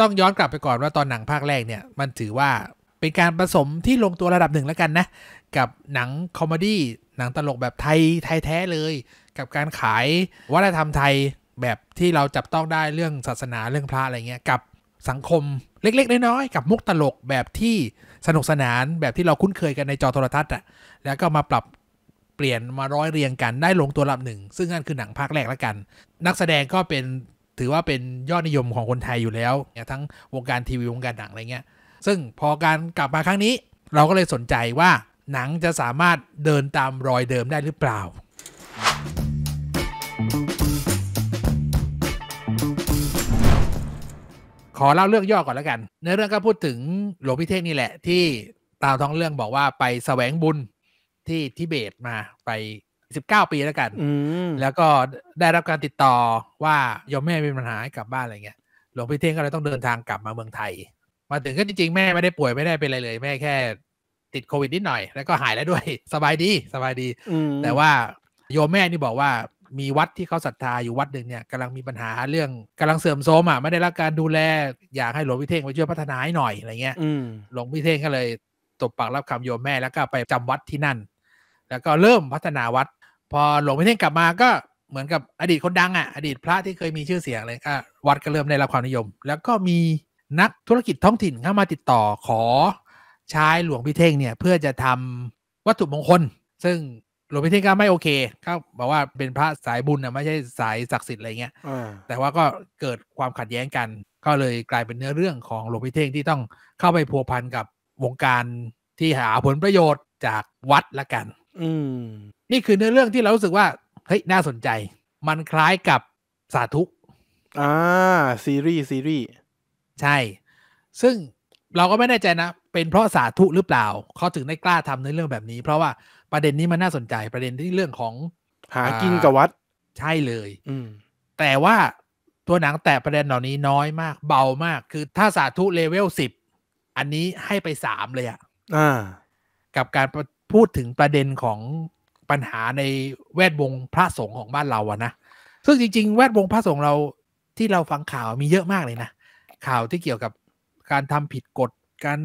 ต้องย้อนกลับไปก่อนว่าตอนหนังภาคแรกเนี่ยมันถือว่าเป็นการผสมที่ลงตัวระดับหนึ่งแล้วกันนะกับหนังคอมเมดี้หนังตลกแบบไทยไทยแท้เลย กับการขายวัฒนธรรมไทยแบบที่เราจับต้องได้เรื่องศาสนาเรื่องพระอะไรเงี้ยกับสังคมเล็ก ๆ น้อยๆกับมุกตลกแบบที่สนุกสนานแบบที่เราคุ้นเคยกันในจอโทรทัศน์อ่ะแล้วก็มาปรับเปลี่ยนมาร้อยเรียงกัน ได้ลงตัวลำหนึ่งซึ่งนั่นคือหนังภาคแรกแล้วกัน นักแสดงก็เป็นถือว่าเป็นยอดนิยมของคนไทยอยู่แล้ว ทั้งวงการทีวีวงการหนังอะไรเงี้ยซึ่งพอการกลับมาครั้งนี้เราก็เลยสนใจว่า หนังจะสามารถเดินตามรอยเดิมได้หรือเปล่า ขอเล่าเรื่องย่อก่อนแล้วกัน ในเรื่องก็พูดถึงหลวงพิเทศนี่แหละที่ตามท้องเรื่องบอกว่าไปแสวงบุญที่ทิเบตมาไปสิบเก้าปีแล้วกันแล้วก็ได้รับการติดต่อว่าโยมแม่มีปัญหาให้กลับบ้านอะไรเงี้ยหลวงพี่เท่งก็เลยต้องเดินทางกลับมาเมืองไทย มาถึงก็จริงๆ แม่ไม่ได้ป่วยไม่ได้เป็นอะไรเลย แม่แค่ ติดโควิดนิดหน่อย แล้วก็หายแล้วด้วยสบายดีสบายดี แต่ว่าโยมแม่นี่บอกว่ามีวัดที่เขาศรัทธาอยู่วัดหนึ่งเนี่ยกำลังมีปัญหาเรื่อง กำลังเสื่อมโทรมอ่ะไม่ได้รับการดูแลอยากให้หลวงพี่เท่งไปช่วยพัฒนาให้หน่อยอะไรเงี้ยหลวงพี่เท่งก็เลยตบปากรับคำโยมแม่แล้วก็ไปจำวัดที่นั่น แล้วก็เริ่มพัฒนาวัดพอหลวงพี่เท่งกลับมาก็เหมือนกับอดีตคนดังอะ่ะ อดีตพระที่เคยมีชื่อเสียงเลยก็ วัดก็เริ่มได้รับความนิยม แล้วก็มีนักธุรกิจท้องถิ่นเข้ามาติดต่อขอ ใช้หลวงพี่เท่งเนี่ยเพื่อจะทำวัตถุมงคล ซึ่งหลวงพี่เท่งก็ไม่โอเคเขาบอกว่าเป็นพระสายบุญนะไม่ใช่สายศักดิ์สิทธิ์อะไรเงี้ยแต่ว่าก็เกิดความขัดแย้งกัน ก็เลยกลายเป็นเนื้อเรื่องของหลวงพี่เท่งที่ต้องเข้าไปพัวพันกับวงการที่หาผลประโยชน์จากวัดละกัน อืมนี่คือเนื้อเรื่องที่เรารู้สึกว่าเฮ้ยน่าสนใจ มันคล้ายกับสาธุอ่าซีรีส์ซีรีส์ใช่ ซึ่งเราก็ไม่แน่ใจนะ เป็นเพราะสาธุหรือเปล่า เขาถึงได้กล้าทำในเรื่องแบบนี้เพราะว่าประเด็นนี้มันน่าสนใจ ประเด็นที่เรื่องของหากินกับวัดใช่เลย อืมแต่ว่าตัวหนังแต่ประเด็นเหล่านี้น้อยมาก เบามาก คือถ้าสาธุเลเวลสิบอันนี้ให้ไปสามเลยอะอ่ะกับการพูดถึงประเด็นของปัญหาในแวดวงพระสงฆ์ของบ้านเราอะนะ ซึ่งจริง ๆ แวดวงพระสงฆ์เราที่เราฟังข่าวมีเยอะมากเลย นะข่าวที่เกี่ยวกับการทำผิดกฎการ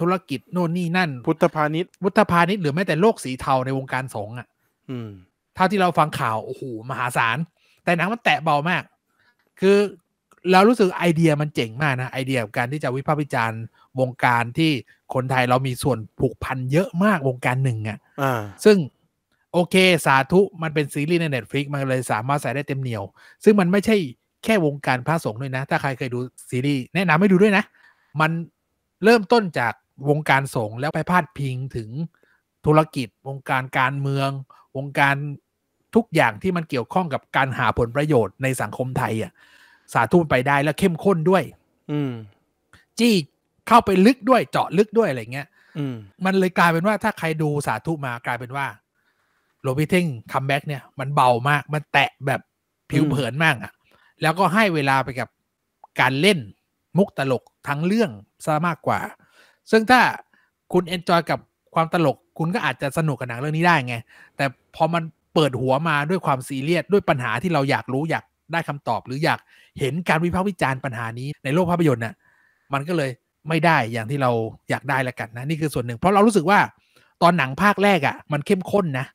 ธุรกิจ โน่นนี่นั่น พุทธพาณิชย์พุทธพาณิชย์หรือแม้แต่ โลก สี เทา ในวงการสงฆ์อ่ะเท่าที่เราฟังข่าวโอ้โหมหาศาลแต่หนังมัน แตะเบามาก คือเรารู้สึกไอเดียมันเจ๋งมากนะไอเดียกองการที่จะวิพากษ์วิจารณ์วงการที่คนไทยเรามีส่วนผูกพันเยอะมากวงการหนึ่งอ่ะซึ่งโอเค สาธุมันเป็นซีรีส์ใน Netflix มันเลยสามารถใส่ได้เต็มเหนียว ซึ่งมันไม่ใช่แค่วงการพระสงฆ์ด้วยนะ ถ้าใครเคยดูซีรีส์ แนะนำให้ดูด้วยนะ มันเริ่มต้นจากวงการสงฆ์แล้วไปพาดพิงถึงธุรกิจ วงการการเมือง วงการทุกอย่างที่มันเกี่ยวข้องกับการหาผลประโยชน์ในสังคมไทยอ่ะ สาธุไปได้แล้วเข้มข้นด้วย อืจี้เข้าไปลึกด้วยเจาะลึกด้วยอะไรเงี้ยมันเลยกลายเป็นว่า ถ้าใครดูสาธุมากลายเป็นว่าลบิทิงคัมแบ็กเนี่ย มันเบามากมันแตะแบบผิวเผินมากอ่ะแล้วก็ให้เวลาไปกับการเล่นมุกตลกทั้งเรื่องซะมากกว่า ซึ่งถ้าคุณเอนจอยกับความตลกคุณก็อาจจะสนุกกับหนังเรื่องนี้ได้ไง แต่พอมันเปิดหัวมาด้วยความซีเรียส ด้วยปัญหาที่เราอยากรู้อยากได้คำตอบ หรืออยากเห็นการวิพากษ์วิจารณ์ปัญหานี้ในโลกภาพยนตร์น่ะมันก็เลยไม่ได้อย่างที่เราอยากได้ละกันนะนี่คือส่วนหนึ่ง เพราะเรารู้สึกว่าตอนหนังภาคแรกอะ่ะ มันเข้มข้นนะ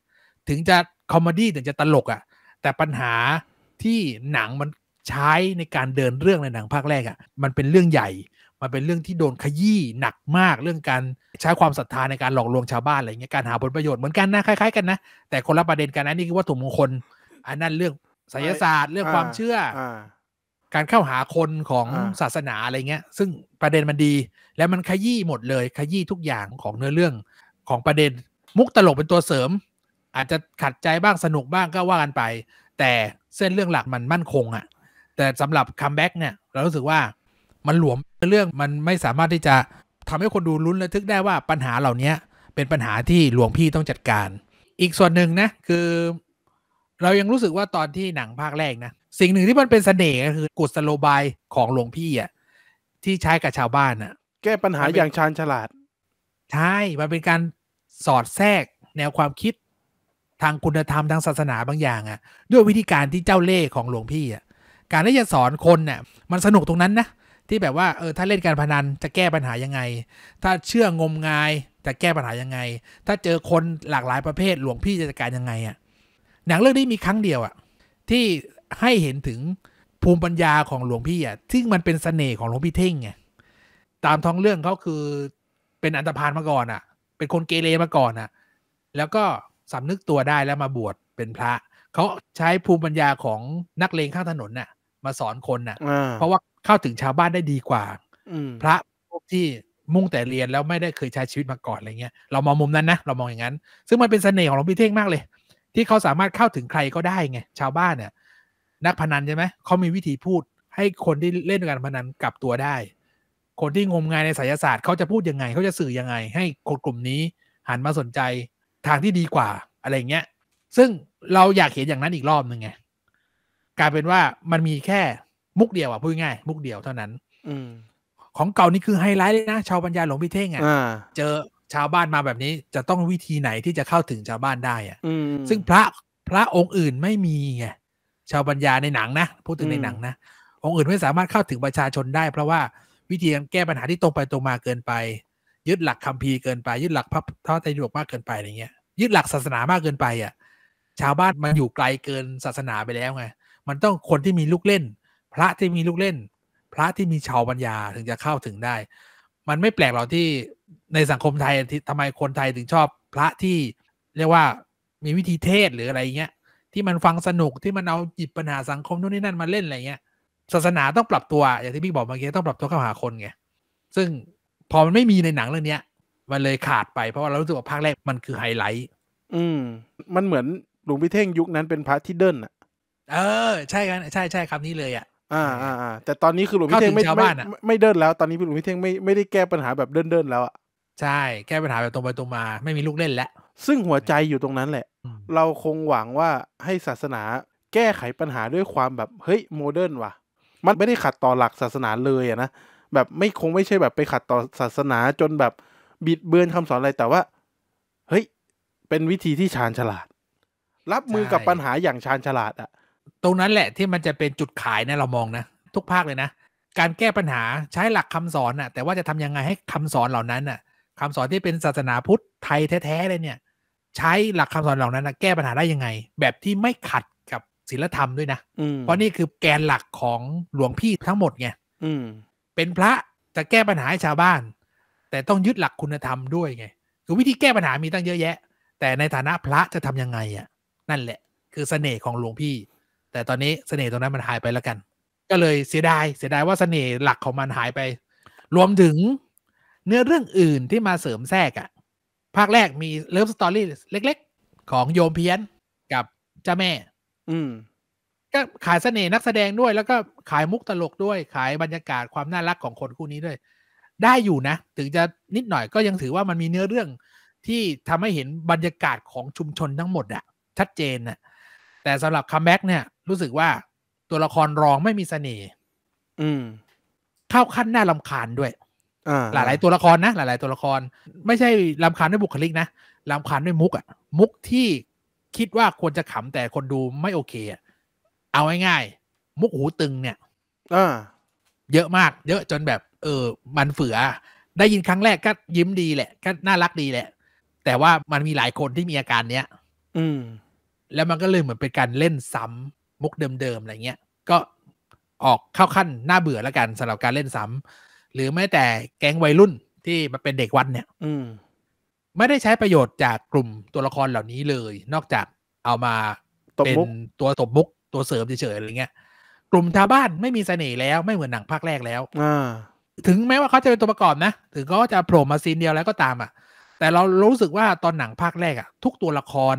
ถึงจะคอมเมดี้ถึงจะตลกอะ่ะแต่ปัญหาที่หนังมันใช้ในการเดินเรื่องในหนังภาคแรกอะ่ะมันเป็นเรื่องใหญ่ มันเป็นเรื่องที่โดนขยี้หนักมากเรื่องการใช้ความศรัทธาในการหลอกลวงชาวบ้านอะไรเงี้ยการหาผลประโยชน์เหมือนกันนะคล้าย ๆกันนะ แต่คนละประเด็นกันนะนี่คือวัตถุมงคลอันนั้นเรื่องศสยศาสตร์เรื่องความเชื่อการเข้าหาคนของศาสนาอะไรเงี้ย ซึ่งประเด็นมันดี และมันขยี้หมดเลยขยี้ทุกอย่างของเนื้อเรื่องของประเด็น มุกตลกเป็นตัวเสริมอาจจะขัดใจบ้างสนุกบ้างก็ว่ากันไป แต่เส้นเรื่องหลักมันมั่นคงอะ่ะ แต่สำหรับคัมแบ็กเนี่ยเรารู้สึกว่ามันหลวมเรื่องมันไม่สามารถที่จะทำให้คนดูลุ้นระทึกได้ว่าปัญหาเหล่านี้เป็นปัญหาที่หลวงพี่ต้องจัดการ อีกส่วนหนึ่งนะคือ เรายังรู้สึกว่าตอนที่หนังภาคแรกนะสิ่งหนึ่งที่มันเป็นสเสน่ห์ก็คือกุศโลบายของหลวงพี่อะ่ะที่ใช้กับชาวบ้านอะ่ะแก้ปัญหาอย่างชาญฉลาดใช่มันเป็นการสอดแทรกแนวความคิดทางคุณธรรมทางศาสนาบางอย่างอะ่ะด้วยวิธีการที่เจ้าเล่ห์ของหลวงพี่อะ่ะการที่จะสอนคนเนี่ยมันสนุกตรงนั้นนะที่แบบว่าเออถ้าเล่นการพนัน จะแก้ปัญหายังไง ถ้าเชื่องมงาย จะแก้ปัญหายังไง ถ้าเจอคนหลากหลายประเภทหลวงพี่จะจัดการยังไงอะ่ะหนังเรื่องนี้มีครั้งเดียวอะ่ะที่ให้เห็นถึงภูมิปัญญาของหลวงพี่อะ่ะซึ่งมันเป็นสเสน่ห์ของหลวงพี่เท่งไงตามท้องเรื่องเขาคือเป็นอันตรพานมาก่อนอะ่ะ เป็นคนเกเรมาก่อนอะ่ะ แล้วก็สำนึกตัวได้แล้วมาบวชเป็นพระเขาใช้ภูมิปัญญาของนักเลงข้างถนนน่ะ มาสอนคนน่ะเพราะว่าเข้าถึงชาวบ้านได้ดีกว่าพระที่มุ่งแต่เรียนแล้วไม่ได้เคยใช้ชีวิตมาก่อนอะไรเงี้ยเรามองมุมนั้นนะเรามองอย่างนั้น ซึ่งมันเป็นเสน่ห์ของหลวงพี่เท่งมากเลย ที่เขาสามารถเข้าถึงใครก็ได้ไงชาวบ้านเนี่ยนักพนันใช่ไหมเขามีวิธีพูดให้คนที่เล่นการพนันกลับตัวได้คนที่งมงายในไสยศาสตร์เขาจะพูดยังไงเขาจะสื่อยังไง ให้คนกลุ่มนี้หันมาสนใจทางที่ดีกว่าอะไรเงี้ย ซึ่งเราอยากเห็นอย่างนั้นอีกรอบหนึ่งไงกลายเป็นว่ามันมีแค่มุกเดียวอ่ะพูดง่ายมุกเดียวเท่านั้น อืของเก่านี่คือไฮไลท์เลยนะชาวปัญญาหลวงพี่เท่งอ่ะเจอชาวบ้านมาแบบนี้ จะต้องวิธีไหนที่จะเข้าถึงชาวบ้านได้อ่ะซึ่งพระพระองค์อื่นไม่มีไง ชาวปัญญาในหนังนะพูดถึงในหนังนะองค์อื่นไม่สามารถเข้าถึงประชาชนได้ เพราะว่าวิธีการแก้ปัญหาที่ตรงไปตรงมาเกินไปยึดหลักคัมภีร์เกินไป ยึดหลักพระทอใจดปกมากเกินไปอะไรเงี้ย ยึดหลักศาสนามากเกินไปอ่ะชาวบ้านมันอยู่ไกลเกินศาสนาไปแล้วไง มันต้องคนที่มีลูกเล่น พระที่มีลูกเล่น พระที่มีชาวปัญญาถึงจะเข้าถึงได้ มันไม่แปลกหรอกที่ในสังคมไทยทำไมคนไทยถึงชอบพระที่เรียกว่ามีวิธีเทศหรืออะไรเงี้ย ที่มันฟังสนุกที่มันเอาหยิบปัญหาสังคมนู่นนี่นั่นมาเล่นอะไรเงี้ยศาสนาต้องปรับตัว อย่างที่พี่บอกเมื่อกี้ต้องปรับตัวเข้าหาคนไงซึ่งพอมันไม่มีในหนังเรื่องนี้ยมันเลยขาดไปเพราะว่าเรารู้สึกว่าภาคแรกมันคือไฮไลท์อืมมันเหมือนหลวงพี่เท่งยุคนั้นเป็นพระที่เดินอ่ะเออใช่กันใช่ใช่คำนี้เลยอ่ะอ่าอ่าแต่ตอนนี้คือหลวงพี่เท่งไม่ไม่ไม่เดินแล้วตอนนี้หลวงพี่เท่งไม่ไม่ได้แก้ปัญหาแบบเดินเดินแล้วอ่ะใช่แก้ปัญหาแบบตรงไปตรงมาไม่มีลูกเล่นแล้วซึ่งหัวใจอยู่ตรงนั้นแหละ เราคงหวังว่าให้ศาสนาแก้ไขปัญหาด้วยความแบบเฮ้ยโมเดิร์นว่ะ มันไม่ได้ขัดต่อหลักศาสนาเลยอะนะแบบไม่คงไม่ใช่แบบไปขัดต่อศาสนาจนแบบบิดเบือนคำสอนอะไรแต่ว่า เฮ้ยเป็นวิธีที่ชาญฉลาด รับมือกับปัญหาอย่างชาญฉลาดอะตรงนั้นแหละ ที่มันจะเป็นจุดขายนะเรามองนะทุกภาคเลยนะการแก้ปัญหาใช้หลักคำสอนน่ะ แต่ว่าจะทำยังไงให้คำสอนเหล่านั้นน่ะ คำสอนที่เป็นศาสนาพุทธไทยแท้ๆเลยเนี่ย ใช้หลักคำสอนเหล่านั้นนะแก้ปัญหาได้ยังไง แบบที่ไม่ขัดกับศีลธรรมด้วยนะเพราะนี่คือแกนหลักของหลวงพี่ทั้งหมดไงเป็นพระจะแก้ปัญหาให้ชาวบ้าน แต่ต้องยึดหลักคุณธรรมด้วยไงคือวิธีแก้ปัญหามีตั้งเยอะแยะ แต่ในฐานะพระจะทํำยังไง อ่ะ นั่นแหละ คือเสน่ห์ของหลวงพี่ แต่ตอนนี้เสน่ห์ตรงนั้นมันหายไปแล้วกัน ก็เลยเสียดาย เสียดายว่าเสน่ห์หลักของมันหายไป รวมถึงเนื้อเรื่องอื่นที่มาเสริมแทรกอ่ะภาคแรกมีเลิฟสตอรี่ เล็ก ๆ ของโยมเพี้ยนกับเจ้าแม่ อืมก็ขายเสน่ห์นักแสดงด้วย แล้วก็ขายมุกตลกด้วย ขายบรรยากาศความน่ารักของคนคู่นี้ด้วย ได้อยู่นะ ถึงจะนิดหน่อยก็ยังถือว่ามันมีเนื้อเรื่อง ที่ทำให้เห็นบรรยากาศของชุมชนทั้งหมดอะชัดเจนนะแต่สำหรับคัมแบ็กเนี่ย รู้สึกว่าตัวละครรองไม่มีสเสน่ห์เข้าขั้นหน้าลาคาญด้วยหลาย ๆ ตัวละครนะหลาย ๆ ตัวละคร ไม่ใช่ลำคาญด้วยบุคลิก นะลำคาญด้วยมุกอะมุกที่คิดว่าควรจะขำแต่คนดูไม่โอเคอะเอาง่ายๆมุกหูตึงเนี่ยเยอะมากเยอะจนแบบ เออมันเฟือ ได้ยินครั้งแรกก็ยิ้มดีแหละก็น่ารักดีแหละแต่ว่ามันมีหลายคนที่มีอาการเนี้ยอืมแล้วมันก็เลยเหมือนเป็นการเล่นซ้ำมุกเดิมๆอะไรเงี้ยก็ออกเข้าขั้นน่าเบื่อแล้วกันสำหรับการเล่นซ้ำหรือแม้แต่แก๊งวัยรุ่นที่มาเป็นเด็กวัดเนี่ย อืมไม่ได้ใช้ประโยชน์จากกลุ่มตัวละครเหล่านี้เลย นอกจากเอามาเป็นตัวตบมุกตัวเสริมเฉยๆอะไรเงี้ย กลุ่มชาวบ้านไม่มีเสน่ห์แล้วไม่เหมือนหนังภาคแรกแล้วอถึงแม้ว่าเขาจะเป็นตัวประกอบนะถึงก็จะโผล่มาซีนเดียวแล้วก็ตามอ่ะ แต่เรารู้สึกว่าตอนหนังภาคแรกอ่ะ ทุกตัวละคร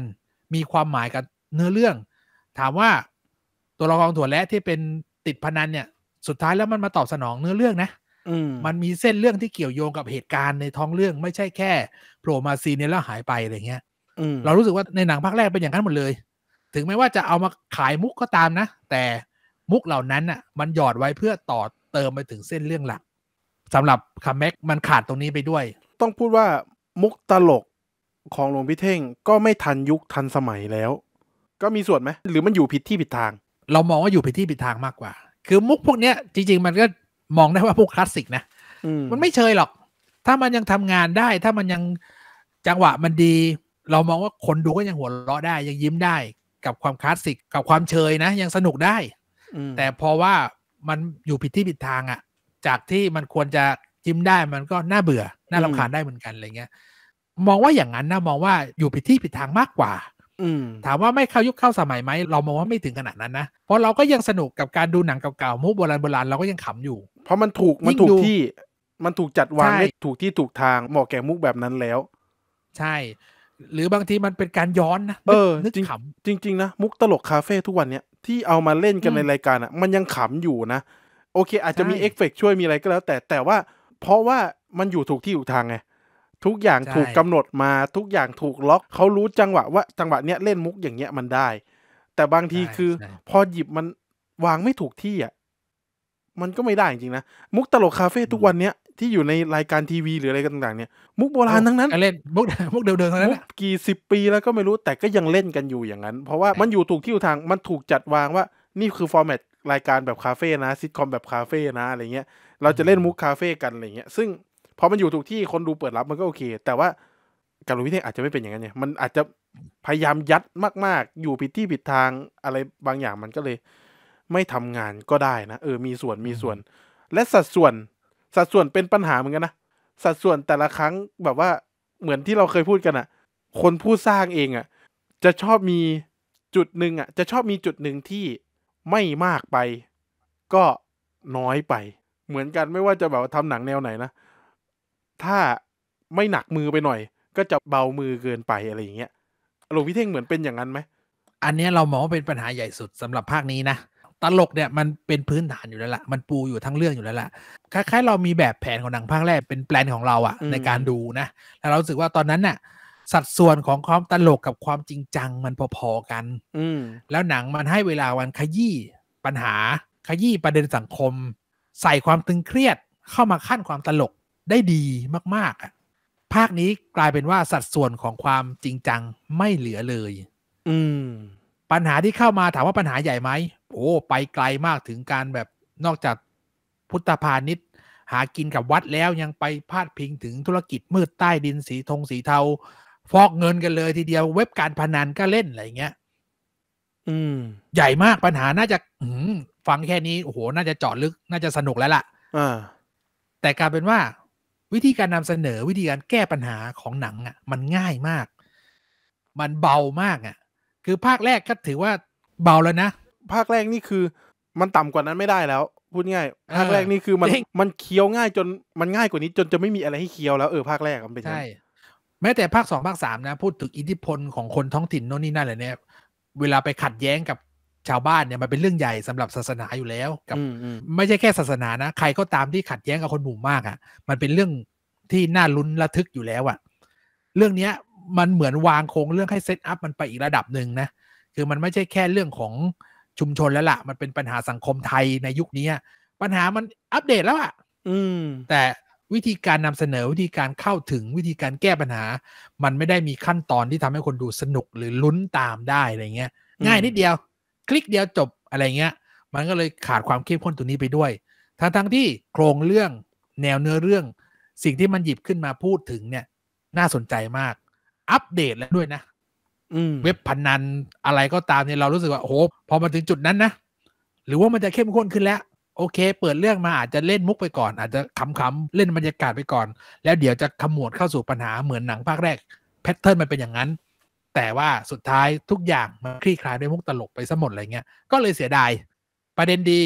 มีความหมายกับเนื้อเรื่อง ถามว่า ตัวละครถั่วและที่เป็นติดพนันเนี่ย สุดท้ายแล้วมันมาตอบสนองเนื้อเรื่องนะมันมีเส้นเรื่องที่เกี่ยวโยงกับเหตุการณ์ในท้องเรื่องไม่ใช่แค่โผล่มาซีนเดียวแล้วหายไปอะไรเงี้ยเรารู้สึกว่าในหนังภาคแรกเป็นอย่างนั้นหมดเลยถึงแม้ว่าจะเอามาขายมุกก็ตามนะ แต่มุกเหล่านั้นน่ะมันหยอดไว้เพื่อต่อเติมไปถึงเส้นเรื่องหลักสำหรับคัมแม็กมันขาดตรงนี้ไปด้วย ต้องพูดว่ามุกตลกของหลวงพิเท่งก็ไม่ทันยุคทันสมัยแล้ว ก็มีส่วนไหมหรือมันอยู่ผิดที่ผิดทาง เรามองว่าอยู่ผิดที่ผิดทางมากกว่า คือมุกพวกเนี้ยจริงๆ มันก็มองได้ว่าพวกคลาสสิกนะมันไม่เชยหรอก ถ้ามันยังทำงานได้ ถ้ามันยังจังหวะมันดี เรามองว่าคนดูก็ยังหัวเราะได้ยังยิ้มได้กับความคลาสสิกกับความเชยนะ ยังสนุกได้ แต่พอว่ามันอยู่ผิดที่ผิดทางอะ่ะ จากที่มันควรจะจิ้มได้ มันก็น่าเบื่อน่าลำคาญได้เหมือนกันอะไรเงี้ยมองว่าอย่างนั้นนะมองว่าอยู่ผิดที่ผิดทางมากกว่าถามว่าไม่เข้ายุคเข้าสมัยไหม เรามองว่าไม่ถึงขนาดนั้นนะเพราะเราก็ยังสนุกกับการดูหนังเก่าๆมุกโบราณโบราณเราก็ยังขำอยู่ เพราะมันถูกมันถูกที่ มันถูกจัดวางให้ถูกที่ถูกทางเหมาะแก่มุกแบบนั้นแล้ว ใช่หรือบางทีมันเป็นการย้อนนะเออนึกขำจริง ๆนะ มุกตลกคาเฟ่ทุกวันเนี้ยที่เอามาเล่นกันในรายการอ่ะ มันยังขำอยู่นะ โอเค อาจจะมีเอฟเฟกช่วยมีอะไรก็แล้ว แต่แต่ว่า เพราะว่ามันอยู่ถูกที่ถูกทางไงทุกอย่างถูกกำหนดมาทุกอย่างถูกล็อก เขารู้จังหวะว่าจังหวะเนี้ยเล่นมุกอย่างเงี้ยมันได้ แต่บางทีคือ พอหยิบมันวางไม่ถูกที่อ่ะมันก็ไม่ได้จริงนะมุกตลกคาเฟ่ทุกวันเนี้ยที่อยู่ในรายการทีวีหรืออะไรต่างๆเนี่ย มุกโบราณทั้งนั้นเล่นมุกมุกเดิมๆทั้งนั้นกี่สิบปีแล้วก็ไม่รู้แต่ก็ยังเล่นกันอยู่อย่างนั้น เพราะว่ามันอยู่ถูกที่อยู่ทางมันถูกจัดวางว่านี่คือฟอร์แมตรายการแบบคาเฟ่นะซิทคอมแบบคาเฟ่นะอะไรเงี้ยเราจะเล่นมุกคาเฟ่กันอะไรเงี้ยซึ่งพอมันอยู่ถูกที่คนดูเปิดรับมันก็โอเค แต่ว่าการรู้วิธีอาจจะไม่เป็นอย่างนั้นเนี่ยมันอาจจะพยายามยัดมาก ๆ อยู่ผิดที่ผิดทางอะไรบางอย่างมันก็เลยไม่ทำงานก็ได้นะเออมีส่วนมีส่วน และสัดส่วนสัดส่วนเป็นปัญหาเหมือนกันนะ สัดส่วนแต่ละครั้งแบบว่าเหมือนที่เราเคยพูดกันอะคนผู้สร้างเองอะจะชอบมีจุดหนึ่งอะจะชอบมีจุดหนึ่งที่ไม่มากไปก็น้อยไปเหมือนกันไม่ว่าจะแบบทำหนังแนวไหนนะถ้าไม่หนักมือไปหน่อย ก็จะเบามือเกินไปอะไรอย่างเงี้ยหลวงพี่เท่งเหมือนเป็นอย่างนั้นไหมอันนี้เรามองว่าเป็นปัญหาใหญ่สุดสำหรับภาคนี้นะตลกเนี่ยมันเป็นพื้นฐานอยู่แล้วละมันปูอยู่ทั้งเรื่องอยู่แล้วละคล้ายๆเรามีแบบแผนของหนังภาคแรก เป็นแปลนของเราอะในการดูนะแล้วเราสึกว่าตอนนั้นน่ะ สัดส่วนของความตลกกับความจริงจังมันพอๆกัน อืแล้วหนังมันให้เวลาวันขยี้ปัญหาขยี้ประเด็นสังคม ใส่ความตึงเครียดเข้ามาขั้นความตลกได้ดีมากๆอ่ะภาคนี้กลายเป็นว่าสัดส่วนของความจริงจังไม่เหลือเลย อืมปัญหาที่เข้ามาถามว่าปัญหาใหญ่ไหม โอ้ ไปไกลมากถึงการแบบนอกจากพุทธพาณิชย์ หากินกับวัดแล้วยังไปพาดพิงถึงธุรกิจมืดใต้ดินสีธงสีเทาฟอกเงินกันเลย ทีเดียวเว็บการพนันก็เล่น อะไรเงี้ยอืม ใหญ่มากปัญหาน่าจะ อืฟังแค่นี้ โอ้โห น่าจะเจาะลึกน่าจะสนุกแล้วล่ะอ่แต่กลายเป็นว่า วิธีการนำเสนอวิธีการแก้ปัญหาของหนังอะ่ะ มันง่ายมาก มันเบามากอะ่ะคือ ภาคแรกก็ถือว่าเบาแล้วนะ ภาคแรกนี่คือมันต่ำกว่านั้นไม่ได้แล้ว พูดง่าย ภาคแรกนี่คือมันมันเคี้ยวง่ายจนมันง่ายกว่านี้ จนจะไม่มีอะไรให้เคี้ยวแล้ว เออ ภาคแรกมันเป็นใช่ แม้แต่ภาคสองภาคสามนะ พูดถึงอิทธิพลของคนท้องถิ่นโน่นนี่นั่นเลยเนี่ยเวลาไปขัดแย้งกับชาวบ้านเนี่ย มันเป็นเรื่องใหญ่สำหรับศาสนาอยู่แล้วกับ ไม่ใช่แค่ศาสนานะ ใครก็ตามที่ขัดแย้งกับคนหมู่มากอะ่ะ มันเป็นเรื่องที่น่าลุ้นระทึกอยู่แล้วอะ่ะ เรื่องเนี้ยมันเหมือนวางโครงเรื่องให้เซตอัพมันไปอีกระดับหนึ่งนะ คือมันไม่ใช่แค่เรื่องของชุมชนแล้วละ่ะ มันเป็นปัญหาสังคมไทยในยุคนี้ปัญหามันอัปเดตแล้วอะ่ะ อืม แต่วิธีการนำเสนอ วิธีการเข้าถึงวิธีการแก้ปัญหา มันไม่ได้มีขั้นตอนที่ทำให้คนดูสนุกหรือลุ้นตามได้อะไรเงี้ย ง่ายนิดเดียว คลิกเดียวจบอะไรเงี้ย มันก็เลยขาดความเข้มข้นตัวนี้ไปด้วยทั้งทั้งที่โครงเรื่องแนวเนื้อเรื่อง สิ่งที่มันหยิบขึ้นมาพูดถึงเนี่ยน่าสนใจมากอัปเดตแล้วด้วยนะเว็บพนันอะไรก็ตามเนี่ยเรารู้สึกว่าโอ้โหพอมาถึงจุดนั้นนะหรือว่ามันจะเข้มข้นขึ้นแล้ว โอเค เปิดเรื่องมาอาจจะเล่นมุกไปก่อน อาจจะขำๆเล่นบรรยากาศไปก่อน แล้วเดี๋ยวจะขมวดเข้าสู่ปัญหาเหมือนหนังภาคแรกแพทเทิร์นมันเป็นอย่างนั้น แต่ว่าสุดท้ายทุกอย่างมันคลี่คลายด้วยมุกตลกไปซะหมดอะไรเงี้ยก็เลยเสียดายประเด็นดี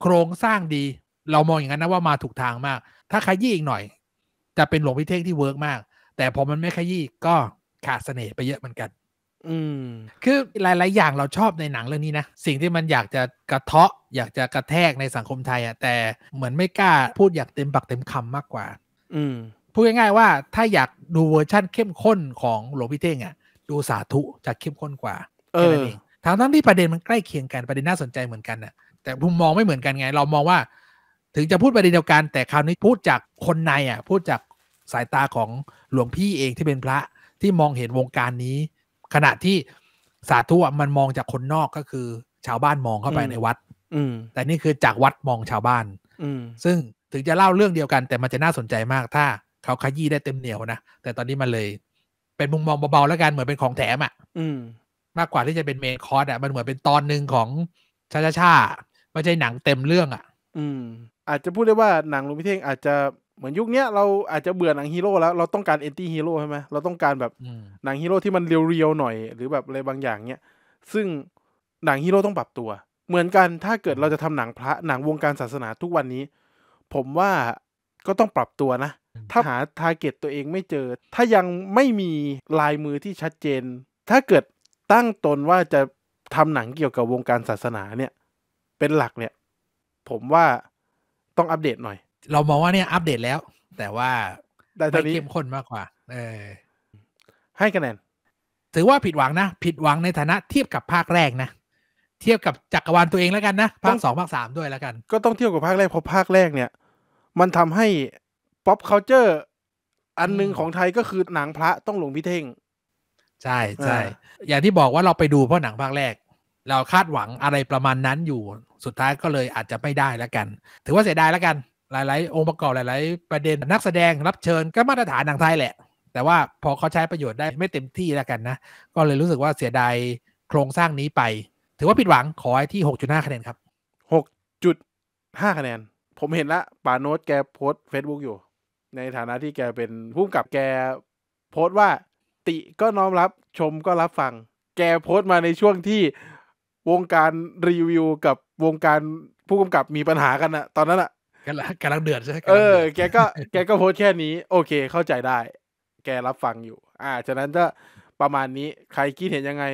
โครงสร้างดี เรามองอย่างนั้นนะว่ามาถูกทางมาก ถ้าขยี้อีกหน่อย จะเป็นหลวงพิเทศที่เวิร์กมาก แต่พอมันไม่ขยี้ก็ขาดเสน่ห์ไปเยอะเหมือนกัน อืมคือหลาย ๆ อย่างเราชอบในหนังเรื่องนี้ นะ สิ่งที่มันอยากจะกระเทาะ อยากจะกระแทกในสังคมไทยอะ่ะ แต่เหมือนไม่กล้าพูดอยากเต็มปากเต็มคำมากกว่า อืมพูดง่าย ๆ ว่าถ้าอยากดูเวอร์ชั่นเข้มข้นของหลวงพี่เท่งอะ่ะ ดูสาธุจะเข้มข้นกว่าแค่นั้นเอง ทั้งทั้งที่ประเด็นมันใกล้เคียงกัน ประเด็นน่าสนใจเหมือนกันน่ะ แต่มุมมองไม่เหมือนกันไง เรามองว่า ถึงจะพูดประเด็นเดียวกัน แต่คราวนี้พูดจากคนในอ่ะ พูดจากสายตาของหลวงพี่เองที่เป็นพระที่มองเห็นวงการนี้ ขณะที่สาธุมันมองจากคนนอกก็คือ ชาวบ้านมองเข้าไปในวัดแต่นี่คือจากวัดมองชาวบ้านซึ่งถึงจะเล่าเรื่องเดียวกัน แต่มันจะน่าสนใจมากถ้าเขาขยี้ได้เต็มเหนียวนะ แต่ตอนนี้มันเลยเป็นมุมมองเบาๆแล้วกันเหมือนเป็นของแถมอะ่ะมากกว่าที่จะเป็นเมนคอร์สอ่ะมันเหมือนเป็นตอนหนึ่งของชาชาชาไม่ใช่หนังเต็มเรื่องอ่ะ อืมอาจจะพูดได้ว่าหนังลุงพิเท่งอาจจะเหมือนยุคนี้เราอาจจะเบื่อหนังฮีโร่แล้วเราต้องการเอนตี้ฮีโร่ใช่ไหมเราต้องการแบบหนังฮีโร่ที่มันเรียว ๆหน่อยหรือแบบอะไรบางอย่างเนี้ย ซึ่งหนังฮีโร่ต้องปรับตัว เหมือนกันถ้าเกิดเราจะทำหนังพระหนังวงการศาสนาทุกวันนี้ ผมว่าก็ต้องปรับตัวนะ ถ้าหาทาร์เก็ตตัวเองไม่เจอถ้ายังไม่มีลายมือที่ชัดเจน ถ้าเกิดตั้งตนว่าจะทำหนังเกี่ยวกับวงการศาสนาเนี่ย เป็นหลักเนี่ย ผมว่าต้องอัปเดตหน่อยเรามองว่าเนี่ยอัปเดตแล้ว แต่ว่าไม่เข้มข้นมากกว่า เออให้คะแนนถือว่าผิดหวังนะ ผิดหวังในฐานะเทียบกับภาคแรกนะเทียบกับจักรวาลตัวเองแล้วกันนะภาคสองภาคสามด้วยแล้วกัน ก็ต้องเทียบกับภาคแรกเพราะภาคแรกเนี่ย มันทำให้ป๊อปเคานเจอร์ อันหนึ่งของไทยก็คือหนังพระต้องหลวงพิเท่งใช่ใช่อย่างที่บอกว่าเราไปดูเพราะหนังภาคแรก เราคาดหวังอะไรประมาณนั้นอยู่ สุดท้ายก็เลยอาจจะไม่ได้แล้วกัน ถือว่าเสียดายแล้วกันหลาย ๆ องค์ประกอบหลาย ๆ ประเด็นนักแสดงรับเชิญก็มาตรฐานหนังไทยแหละ แต่ว่าพอเขาใช้ประโยชน์ได้ไม่เต็มที่แล้วกันนะ ก็เลยรู้สึกว่าเสียดายโครงสร้างนี้ไป ถือว่าผิดหวังขอให้ที่ 6.5 คะแนนครับ 6.5 คะแนน ผมเห็นละป่าโน้ตแกโพสเฟซบุ๊กอยู่ ในฐานะที่แกเป็นผู้กำกับแกโพสว่า ติก็น้อมรับชมก็รับฟังแกโพสมาในช่วงที่ วงการรีวิวกับวงการผู้กำกับมีปัญหากันอะตอนนั้นอะกำลังกำลังเดือดใช่ไหมเออแกก็แกก็โพสแค่นี้ โอเคเข้าใจได้ แกรับฟังอยู่อ่าจากนั้นก็ประมาณนี้ใครคิดเห็นยังไง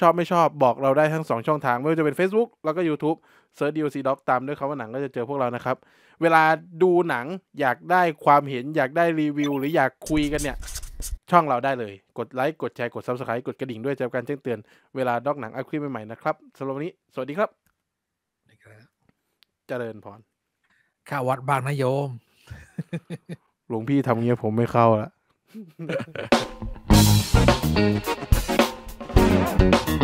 ชอบไม่ชอบบอกเราได้ทั้งสองช่องทางไม่ว่าจะเป็น Facebook แล้วก็ YouTube เซิร์ชดีโอซีด็อกตามด้วยคำว่าหนัง ก็จะเจอพวกเรานะครับ เวลาดูหนังอยากได้ความเห็นอยากได้รีวิว หรืออยากคุยกันเนี่ย ช่องเราได้เลยกดไลค์กดแชร์กดซับสไครต์กดกระดิ่ง ด้วยจะการแจ้งเตือน เวลาด็อกหนังอัพคลิปใหม่ๆนะครับสำหรับวันนี้ สวัสดีครับ เจริญพรข้าวัดบางนะโยม หลวงพี่ทำเงี้ยผมไม่เข้าละ